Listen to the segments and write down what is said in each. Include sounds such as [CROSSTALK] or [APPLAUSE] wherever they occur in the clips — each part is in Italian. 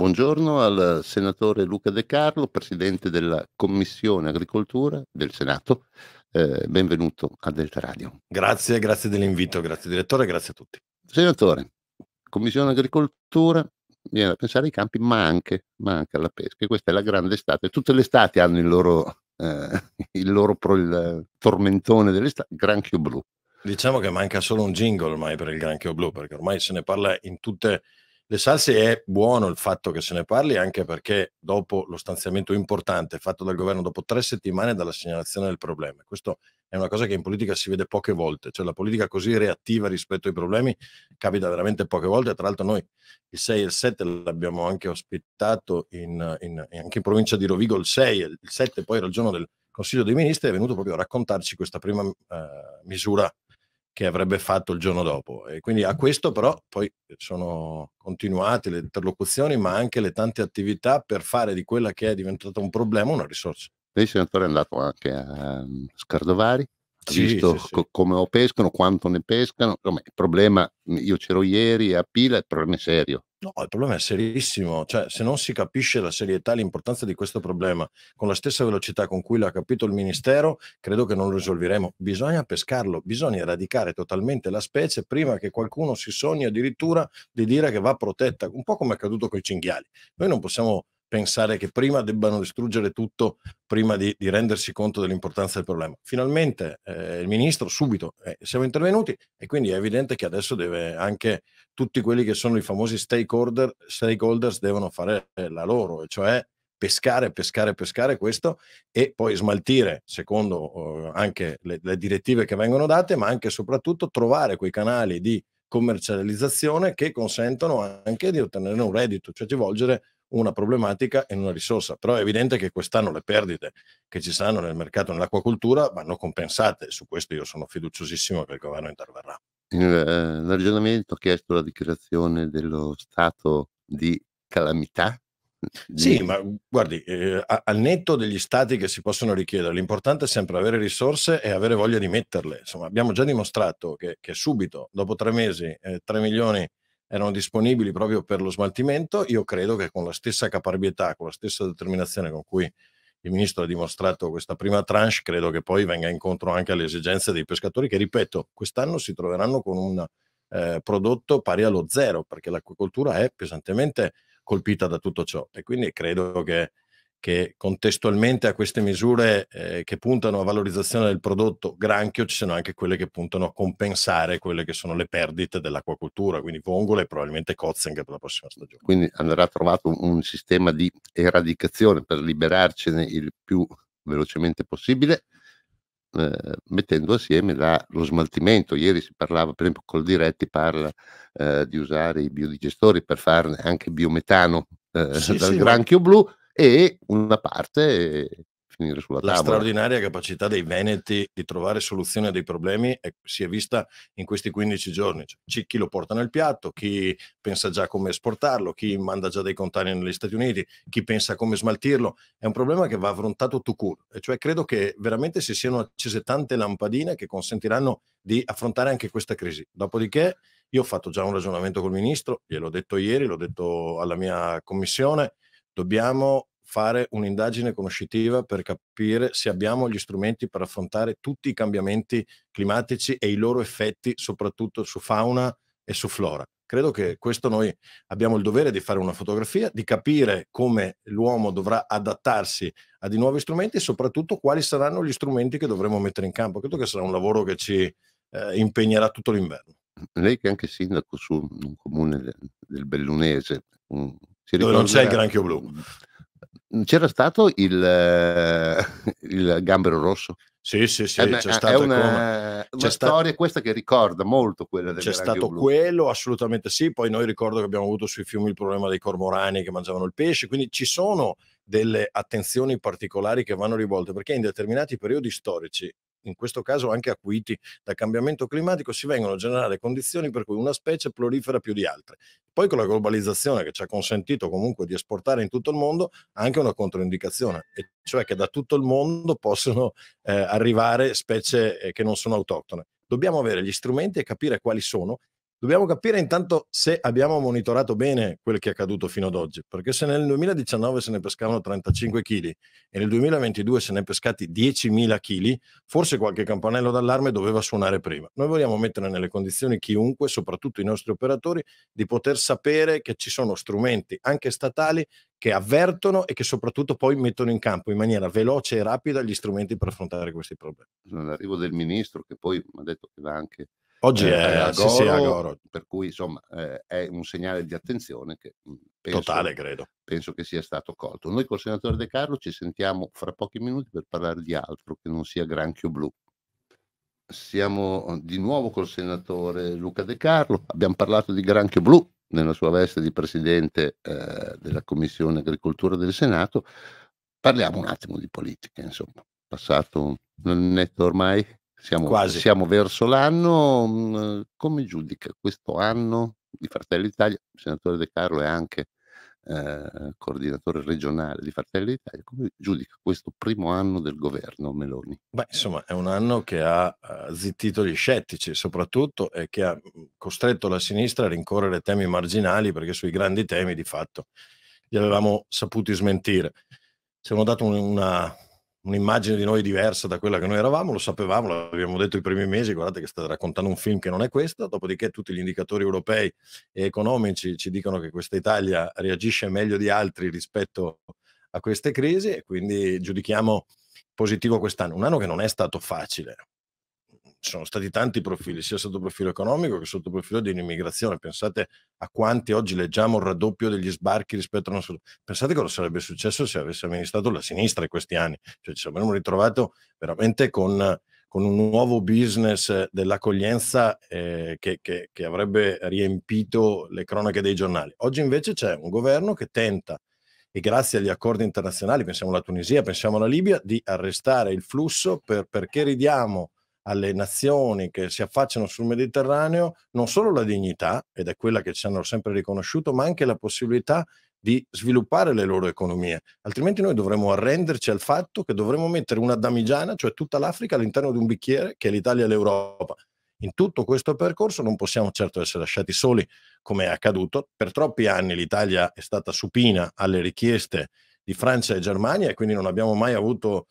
Buongiorno al senatore Luca De Carlo, presidente della Commissione Agricoltura del Senato. Eh, benvenuto a Delta Radio. Grazie, grazie dell'invito, grazie direttore, grazie a tutti. Senatore, Commissione Agricoltura viene a pensare ai campi, ma anche, ma anche alla pesca. E questa è la grande estate. Tutte le estati hanno il loro, eh, il loro pro, il tormentone dell'estate, granchio blu. Diciamo che manca solo un jingle ormai per il granchio blu, perché ormai se ne parla in tutte le le salse è buono il fatto che se ne parli anche perché dopo lo stanziamento importante fatto dal governo dopo tre settimane dalla segnalazione del problema. Questo è una cosa che in politica si vede poche volte, cioè la politica così reattiva rispetto ai problemi capita veramente poche volte, tra l'altro noi il 6 e il 7 l'abbiamo anche ospitato in, in, anche in provincia di Rovigo il 6 e il 7 poi era il giorno del Consiglio dei Ministri è venuto proprio a raccontarci questa prima eh, misura che avrebbe fatto il giorno dopo. E quindi a questo però poi eh, sono continuate le interlocuzioni, ma anche le tante attività per fare di quella che è diventata un problema una risorsa. Lei, senatore, è andato anche a ehm, Scardovari, sì, visto sì, co- come lo pescano, quanto ne pescano. Insomma, il problema, mhmm, io c'ero ieri a Pila, il problema è serio. No, il problema è serissimo, cioè se non si capisce la serietà e l'importanza di questo problema con la stessa velocità con cui l'ha capito il Ministero, credo che non lo risolveremo. Bisogna pescarlo, bisogna eradicare totalmente la specie prima che qualcuno si sogni addirittura di dire che va protetta, un po' come è accaduto con i cinghiali. Noi non possiamo pensare che prima debbano distruggere tutto, prima di, di rendersi conto dell'importanza del problema. Finalmente eh, il ministro subito eh, siamo intervenuti e quindi è evidente che adesso deve anche tutti quelli che sono i famosi stakeholder, stakeholders devono fare eh, la loro, cioè pescare, pescare, pescare questo e poi smaltire secondo eh, anche le, le, direttive che vengono date, ma anche e soprattutto trovare quei canali di commercializzazione che consentono anche di ottenere un reddito, cioè di volgere una problematica e una risorsa, però è evidente che quest'anno le perdite che ci saranno nel mercato nell'acquacultura vanno compensate, su questo io sono fiduciosissimo che il governo interverrà. Il ragionamento eh, ha chiesto la dichiarazione dello stato di calamità sì, sì, ma guardi, eh, al netto degli stati che si possono richiedere, l'importante è sempre avere risorse e avere voglia di metterle. Insomma, abbiamo già dimostrato che, che subito, dopo tre mesi, eh, 3 milioni erano disponibili proprio per lo smaltimento, io credo che con la stessa caparbietà, con la stessa determinazione con cui il ministro ha dimostrato questa prima tranche, credo che poi venga incontro anche alle esigenze dei pescatori che, ripeto, quest'anno si troveranno con un eh, prodotto pari allo zero, perché l'acquacoltura è pesantemente colpita da tutto ciò e quindi credo che che contestualmente a queste misure eh, che puntano a valorizzazione del prodotto granchio ci sono anche quelle che puntano a compensare quelle che sono le perdite dell'acquacultura, quindi vongole e probabilmente cozze anche per la prossima stagione. Quindi andrà trovato un, un sistema di eradicazione per liberarcene il più velocemente possibile. Eh, mettendo assieme la, lo smaltimento. Ieri si parlava, per esempio, col Diretti parla eh, di usare i biodigestori per farne anche biometano eh, sì, dal sì, granchio ma... blu e una parte finire sulla tavola. La straordinaria capacità dei Veneti di trovare soluzione a dei problemi è, si è vista in questi 15 giorni. C'è cioè, chi lo porta nel piatto, chi pensa già come esportarlo, chi manda già dei contagi negli Stati Uniti, chi pensa come smaltirlo. È un problema che va affrontato to cure. E cioè credo che veramente si siano accese tante lampadine che consentiranno di affrontare anche questa crisi. Dopodiché io ho fatto già un ragionamento col ministro, gliel'ho detto ieri, l'ho detto alla mia commissione, dobbiamo fare un'indagine conoscitiva per capire se abbiamo gli strumenti per affrontare tutti i cambiamenti climatici e i loro effetti soprattutto su fauna e su flora. Credo che questo noi abbiamo il dovere di fare una fotografia, di capire come l'uomo dovrà adattarsi a di nuovi strumenti e soprattutto quali saranno gli strumenti che dovremo mettere in campo. Credo che sarà un lavoro che ci eh, impegnerà tutto l'inverno. Lei che è anche sindaco su un comune del, Bellunese, un, dove non c'è il granchio blu. Mhmm, c'era stato il, eh, [LAUGHS] il gambero rosso? Sì, sì, sì, eh eh, è, c'è stata una, una storia questa che ricorda molto quella del C'è stato blu. quello, assolutamente sì. Poi noi ricordo che abbiamo avuto sui fiumi il problema dei cormorani che mangiavano il pesce, quindi ci sono delle attenzioni particolari che vanno rivolte perché in determinati periodi storici in questo caso anche acuiti dal cambiamento climatico, si vengono a generare condizioni per cui una specie prolifera più di altre. Poi con la globalizzazione che ci ha consentito comunque di esportare in tutto il mondo, anche una controindicazione, e cioè che da tutto il mondo possono eh, arrivare specie eh, che non sono autoctone. Dobbiamo avere gli strumenti e capire quali sono Dobbiamo capire intanto se abbiamo monitorato bene quel che è accaduto fino ad oggi, perché se nel 2019 se ne pescavano 35 kg e nel 2022 se ne è pescati 10.000 kg, forse qualche campanello d'allarme doveva suonare prima. Noi vogliamo mettere nelle condizioni chiunque, soprattutto i nostri operatori, di poter sapere che ci sono strumenti anche statali che avvertono e che soprattutto poi mettono in campo in maniera veloce e rapida gli strumenti per affrontare questi problemi. L'arrivo del ministro che poi mi ha detto che va anche Oggi eh, è, Agoro, sì, sì, Agoro, per cui insomma eh, è un segnale di attenzione che penso, Totale, credo. penso che sia stato colto. Noi col senatore De Carlo ci sentiamo fra pochi minuti per parlare di altro che non sia granchio blu. Siamo eh, di nuovo col senatore Luca De Carlo, abbiamo parlato di granchio blu nella sua veste di presidente eh, della Commissione Agricoltura del Senato. Parliamo un attimo di politica, insomma, passato un annetto ormai siamo, siamo, verso l'anno, mm, come giudica questo anno di Fratelli d'Italia? Il senatore De Carlo è anche eh, coordinatore regionale di Fratelli d'Italia, come giudica questo primo anno del governo Meloni? Beh, insomma, è un anno che ha eh, zittito gli scettici soprattutto e che ha mm, costretto la sinistra a rincorrere temi marginali perché sui grandi temi di fatto li avevamo saputi smentire. Ci hanno dato una, un'immagine di noi diversa da quella che noi eravamo, lo sapevamo, l'abbiamo detto i primi mesi, guardate che state raccontando un film che non è questo, dopodiché tutti gli indicatori europei e economici ci dicono che questa Italia reagisce meglio di altri rispetto a queste crisi e quindi giudichiamo positivo quest'anno, un anno che non è stato facile, ci sono stati tanti profili, sia sotto profilo economico che sotto profilo dell'immigrazione. Pensate a quanti oggi leggiamo il raddoppio degli sbarchi rispetto al nostro. Pensate cosa sarebbe successo se avesse amministrato la sinistra in questi anni. Cioè ci saremmo ritrovato veramente con, con, un nuovo business dell'accoglienza eh, che, che, che avrebbe riempito le cronache dei giornali. Oggi invece c'è un governo che tenta e grazie agli accordi internazionali, pensiamo alla Tunisia, pensiamo alla Libia, di arrestare il flusso per, perché ridiamo alle nazioni che si affacciano sul Mediterraneo non solo la dignità, ed è quella che ci hanno sempre riconosciuto, ma anche la possibilità di sviluppare le loro economie. Altrimenti noi dovremmo arrenderci al fatto che dovremmo mettere una damigiana, cioè tutta l'Africa, all'interno di un bicchiere che è l'Italia e l'Europa. In tutto questo percorso non possiamo certo essere lasciati soli, come è accaduto. Per troppi anni l'Italia è stata supina alle richieste di Francia e Germania e quindi non abbiamo mai avuto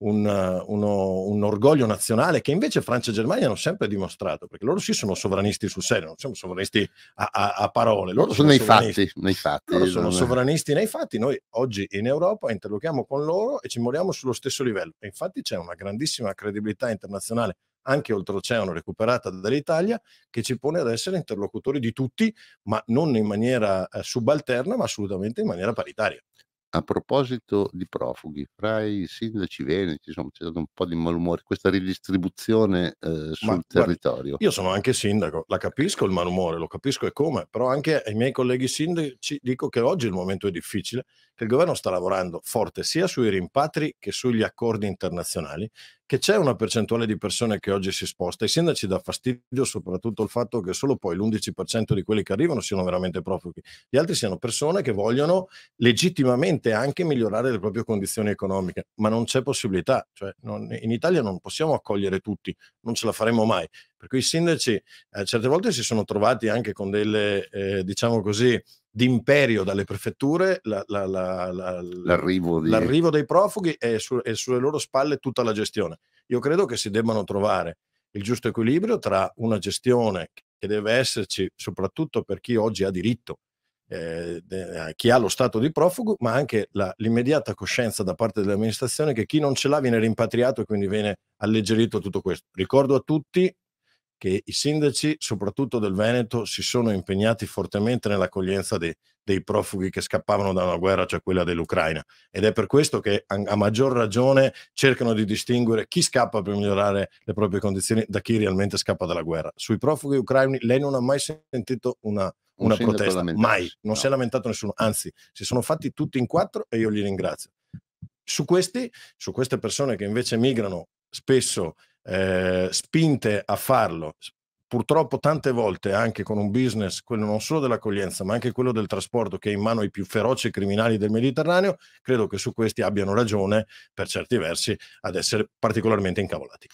un, uno, un, orgoglio nazionale che invece Francia e Germania hanno sempre dimostrato, perché loro sì sono sovranisti sul serio, non siamo sovranisti a, a, a parole, loro sono, nei, fatti, nei fatti. Loro sono sovranisti nei fatti, noi oggi in Europa interlochiamo con loro e ci moriamo sullo stesso livello. E infatti c'è una grandissima credibilità internazionale anche oltreoceano recuperata dall'Italia, che ci pone ad essere interlocutori di tutti, ma non in maniera eh, subalterna, ma assolutamente in maniera paritaria a proposito di profughi, fra i sindaci veneti, insomma, c'è stato un po' di malumore, questa ridistribuzione eh, sul Ma, territorio. Guarda, io sono anche sindaco, la capisco il malumore, lo capisco e come, però anche ai miei colleghi sindaci dico che oggi il momento è difficile, che il governo sta lavorando forte sia sui rimpatri che sugli accordi internazionali che c'è una percentuale di persone che oggi si sposta. I sindaci dà fastidio soprattutto il fatto che solo poi l'11% di quelli che arrivano siano veramente profughi, gli altri siano persone che vogliono legittimamente anche migliorare le proprie condizioni economiche, ma non c'è possibilità. Cioè, non, in Italia non possiamo accogliere tutti, non ce la faremo mai. Per cui i sindaci eh, certe volte si sono trovati anche con delle, eh, diciamo così, d'imperio dalle prefetture la, la, la, l'arrivo, di... l'arrivo, dei profughi e, su, e sulle loro spalle tutta la gestione. Io credo che si debbano trovare il giusto equilibrio tra una gestione che deve esserci soprattutto per chi oggi ha diritto, eh, de, chi ha lo stato di profugo, ma anche la, l'immediata coscienza da parte dell'amministrazione che chi non ce l'ha viene rimpatriato e quindi viene alleggerito tutto questo. Ricordo a tutti che i sindaci, soprattutto del Veneto, si sono impegnati fortemente nell'accoglienza dei, dei profughi che scappavano da una guerra, cioè quella dell'Ucraina. Ed è per questo che a, maggior ragione cercano di distinguere chi scappa per migliorare le proprie condizioni da chi realmente scappa dalla guerra. Sui profughi ucraini lei non ha mai sentito una, una protesta, mai, non no. si è lamentato nessuno, anzi si sono fatti tutti in quattro e io li ringrazio. Su, questi, su queste persone che invece migrano spesso eh, spinte a farlo, purtroppo tante volte anche con un business, quello non solo dell'accoglienza, ma anche quello del trasporto che è in mano ai più feroci criminali del Mediterraneo, credo che su questi abbiano ragione, per certi versi, ad essere particolarmente incavolati.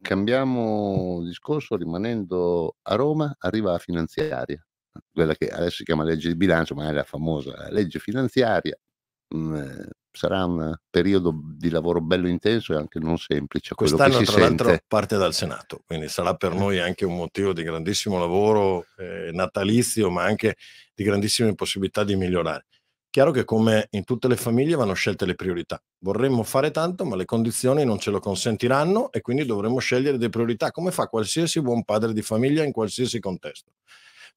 Cambiamo discorso, rimanendo a Roma, arriva la finanziaria, quella che adesso si chiama legge di bilancio, ma è la famosa legge finanziaria, mm, eh, sarà un periodo di lavoro bello intenso e anche non semplice. Quest'anno, tra l'altro, parte dal Senato, quindi sarà per eh. noi anche un motivo di grandissimo lavoro eh, natalizio, ma anche di grandissime possibilità di migliorare. Chiaro che come in tutte le famiglie vanno scelte le priorità. Vorremmo fare tanto, ma le condizioni non ce lo consentiranno e quindi dovremo scegliere le priorità, come fa qualsiasi buon padre di famiglia in qualsiasi contesto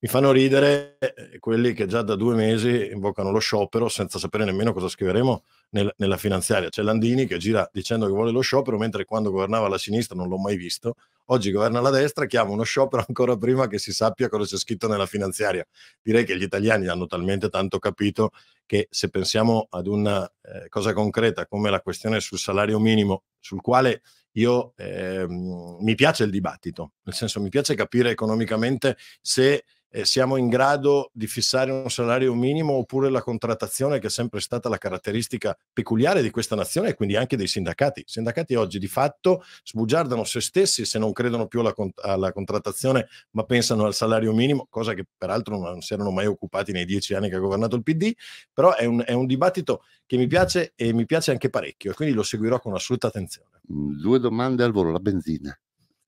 mi fanno ridere eh, quelli che già da due mesi invocano lo sciopero senza sapere nemmeno cosa scriveremo nel, nella finanziaria. C'è Landini che gira dicendo che vuole lo sciopero, mentre quando governava la sinistra non l'ho mai visto. Oggi governa la destra, chiama uno sciopero ancora prima che si sappia cosa c'è scritto nella finanziaria. Direi che gli italiani hanno talmente tanto capito che se pensiamo ad una eh, cosa concreta come la questione sul salario minimo, sul quale io eh, mi piace il dibattito, nel senso mi piace capire economicamente se eh, siamo in grado di fissare un salario minimo oppure la contrattazione che è sempre stata la caratteristica peculiare di questa nazione e quindi anche dei sindacati. I sindacati oggi di fatto sbugiardano se stessi se non credono più alla, alla contrattazione ma pensano al salario minimo, cosa che peraltro non si erano mai occupati nei dieci anni che ha governato il PD, però è un, è un dibattito che mi piace e mi piace anche parecchio e quindi lo seguirò con assoluta attenzione. Mm, due domande al volo, la benzina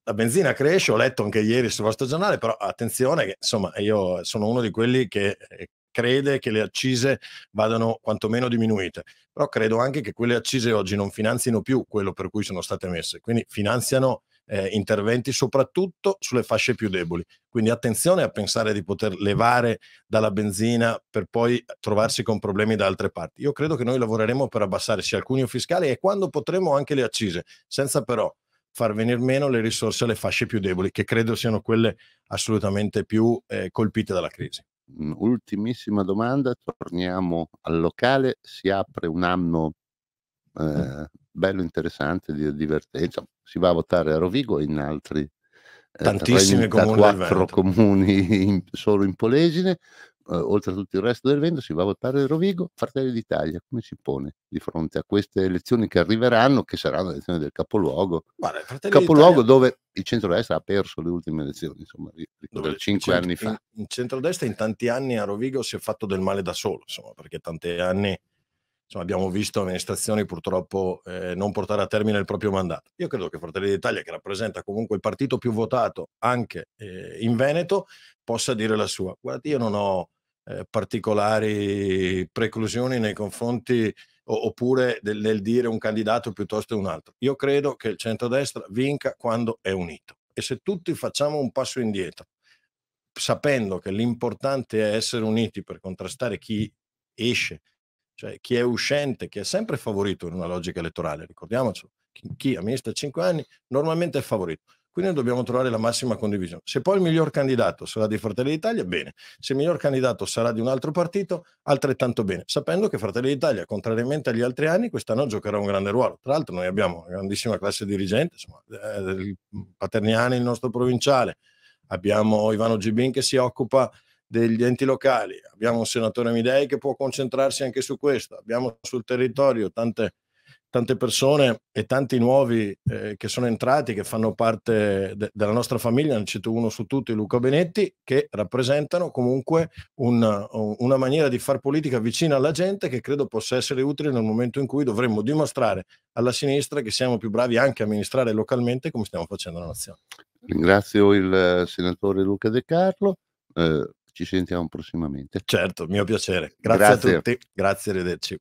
la benzina cresce, ho letto anche ieri sul vostro giornale, però attenzione che insomma io sono uno di quelli che eh, crede che le accise vadano quantomeno diminuite, però credo anche che quelle accise oggi non finanzino più quello per cui sono state messe, quindi finanziano eh, interventi soprattutto sulle fasce più deboli. Quindi attenzione a pensare di poter levare dalla benzina per poi trovarsi con problemi da altre parti. Io credo che noi lavoreremo per abbassare sia il cuneo fiscale e quando potremo anche le accise, senza però far venire meno le risorse alle fasce più deboli, che credo siano quelle assolutamente più eh, colpite dalla crisi. Ultimissima domanda, torniamo al locale, si apre un anno eh, bello interessante di divertenza, si va a votare a Rovigo e in altri eh, tantissimi comuni, comuni in, solo in Polesine, eh, oltre a tutto il resto del vento, si va a votare Rovigo, Fratelli d'Italia, come si pone di fronte a queste elezioni che arriveranno, che saranno le elezioni del capoluogo, Guarda, capoluogo dove il centrodestra ha perso le ultime elezioni, insomma, ricordo, cinque anni fa. Il centrodestra in tanti anni a Rovigo si è fatto del male da solo, insomma, perché tanti anni insomma, abbiamo visto nelle stazioni purtroppo eh, non portare a termine il proprio mandato. Io credo che Fratelli d'Italia, che rappresenta comunque il partito più votato anche eh, in Veneto, possa dire la sua. Guardate, io non ho eh, particolari preclusioni nei confronti o, oppure del, del dire un candidato piuttosto che un altro. Io credo che il centrodestra vinca quando è unito. E se tutti facciamo un passo indietro, sapendo che l'importante è essere uniti per contrastare chi esce cioè chi è uscente, chi è sempre favorito in una logica elettorale, ricordiamoci, chi amministra 5 anni normalmente è favorito. Quindi dobbiamo trovare la massima condivisione. Se poi il miglior candidato sarà di Fratelli d'Italia, bene. Se il miglior candidato sarà di un altro partito, altrettanto bene. Sapendo che Fratelli d'Italia, contrariamente agli altri anni, quest'anno giocherà un grande ruolo. Tra l'altro noi abbiamo una grandissima classe dirigente, insomma, eh, Paterniani, il nostro provinciale, abbiamo Ivano Gibin che si occupa degli enti locali, abbiamo un senatore Midei che può concentrarsi anche su questo, abbiamo sul territorio tante, tante persone e tanti nuovi eh, che sono entrati, che fanno parte de- della nostra famiglia, ne cito uno su tutti, Luca Benetti, che rappresentano comunque una, una maniera di far politica vicina alla gente che credo possa essere utile nel momento in cui dovremmo dimostrare alla sinistra che siamo più bravi anche a amministrare localmente come stiamo facendo la nazione. Ringrazio il senatore Luca De Carlo. Eh, ci sentiamo prossimamente. Certo, mio piacere. Grazie, Grazie. a tutti. Grazie, arrivederci.